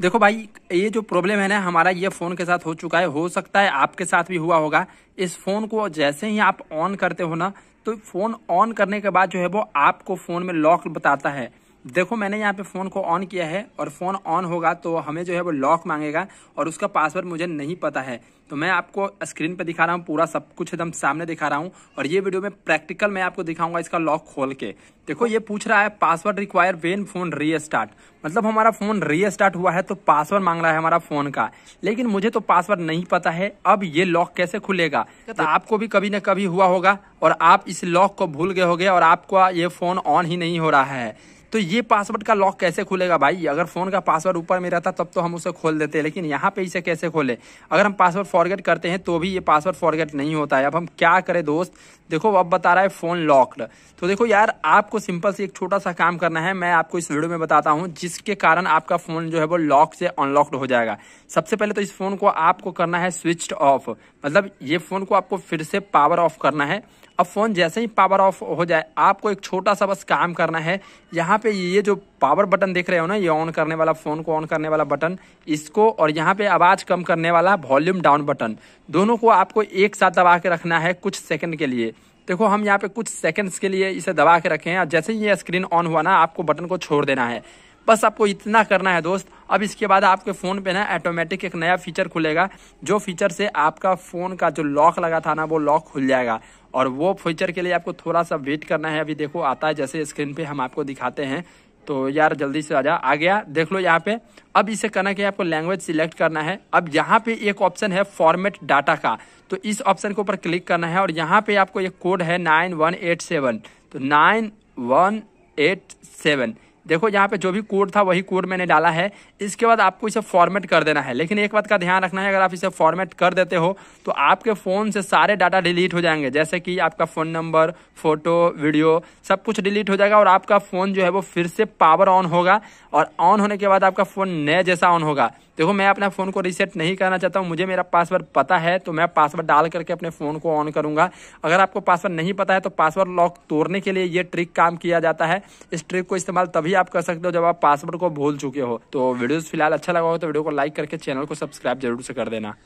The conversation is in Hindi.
देखो भाई ये जो प्रॉब्लम है ना हमारा ये फ़ोन के साथ हो चुका है हो सकता है आपके साथ भी हुआ होगा इस फ़ोन को जैसे ही आप ऑन करते हो ना तो फ़ोन ऑन करने के बाद जो है वो आपको फ़ोन में लॉक बताता है देखो मैंने यहाँ पे फ़ोन को ऑन किया है और फ़ोन ऑन होगा तो हमें जो है वो लॉक मांगेगा और उसका पासवर्ड मुझे नहीं पता है तो मैं आपको स्क्रीन पे दिखा रहा हूँ पूरा सब कुछ एकदम सामने दिखा रहा हूँ और ये वीडियो में प्रैक्टिकल मैं आपको दिखाऊंगा इसका लॉक खोल के देखो ये पूछ रहा है पासवर्ड रिक्वायर वेन फोन री मतलब हमारा फोन री हुआ है तो पासवर्ड मांग रहा है हमारा फोन का लेकिन मुझे तो पासवर्ड नहीं पता है अब ये लॉक कैसे खुलेगा तो, तो आपको भी कभी ना कभी हुआ होगा और आप इस लॉक को भूल गए हो और आपका ये फोन ऑन ही नहीं हो रहा है तो ये पासवर्ड का लॉक कैसे खुलेगा भाई अगर फोन का पासवर्ड ऊपर में रहता तब तो हम उसे खोल देते लेकिन यहाँ पे इसे कैसे खोले अगर हम पासवर्ड फॉरगेट करते हैं तो भी ये पासवर्ड फॉरगेट नहीं होता है अब हम क्या करें दोस्त देखो अब बता रहा है फोन लॉक्ड तो देखो यार आपको सिंपल से एक छोटा सा काम करना है मैं आपको इस वीडियो में बताता हूँ जिसके कारण आपका फोन जो है वो लॉक से अनलॉक्ड हो जाएगा सबसे पहले तो इस फोन को आपको करना है स्विच ऑफ मतलब ये फोन को आपको फिर से पावर ऑफ करना है अब फोन जैसे ही पावर ऑफ हो जाए आपको एक छोटा सा बस काम करना है यहाँ यहाँ पे ये जो पावर बटन देख रहे हो ना ये ऑन करने वाला फ़ोन को ऑन करने वाला बटन इसको और यहाँ पे आवाज़ कम करने वाला वॉल्यूम डाउन बटन दोनों को आपको एक साथ दबा के रखना है कुछ सेकंड के लिए देखो हम यहाँ पे कुछ सेकंड्स के लिए इसे दबा के रखे हैं जैसे ही ये स्क्रीन ऑन हुआ ना आपको बटन को छोड़ देना है बस आपको इतना करना है दोस्त अब इसके बाद आपके फ़ोन पे ना ऑटोमेटिक एक नया फीचर खुलेगा जो फीचर से आपका फ़ोन का जो लॉक लगा था ना वो लॉक खुल जाएगा और वो फीचर के लिए आपको थोड़ा सा वेट करना है अभी देखो आता है जैसे स्क्रीन पे हम आपको दिखाते हैं तो यार जल्दी से आ जा आ गया देख लो यहाँ पे अब इसे करना कि आपको लैंग्वेज सिलेक्ट करना है अब यहाँ पे एक ऑप्शन है फॉर्मेट डाटा का तो इस ऑप्शन के ऊपर क्लिक करना है और यहाँ पे आपको एक कोड है नाइन वन एट सेवन तो नाइन वन एट सेवन देखो यहाँ पे जो भी कोड था वही कोड मैंने डाला है इसके बाद आपको इसे फॉर्मेट कर देना है लेकिन एक बात का ध्यान रखना है अगर आप इसे फॉर्मेट कर देते हो तो आपके फ़ोन से सारे डाटा डिलीट हो जाएंगे जैसे कि आपका फ़ोन नंबर फोटो वीडियो सब कुछ डिलीट हो जाएगा और आपका फ़ोन जो है वो फिर से पावर ऑन होगा और ऑन होने के बाद आपका फ़ोन नए जैसा ऑन होगा देखो मैं अपना फ़ोन को रीसेट नहीं करना चाहता हूँ मुझे मेरा पासवर्ड पता है तो मैं पासवर्ड डाल करके अपने फ़ोन को ऑन करूँगा अगर आपको पासवर्ड नहीं पता है तो पासवर्ड लॉक तोड़ने के लिए ये ट्रिक काम किया जाता है इस ट्रिक को इस्तेमाल तभी आप कर सकते हो जब आप पासवर्ड को भूल चुके हो तो वीडियो फिलहाल अच्छा लगा हो तो वीडियो को लाइक करके चैनल को सब्सक्राइब जरूर से कर देना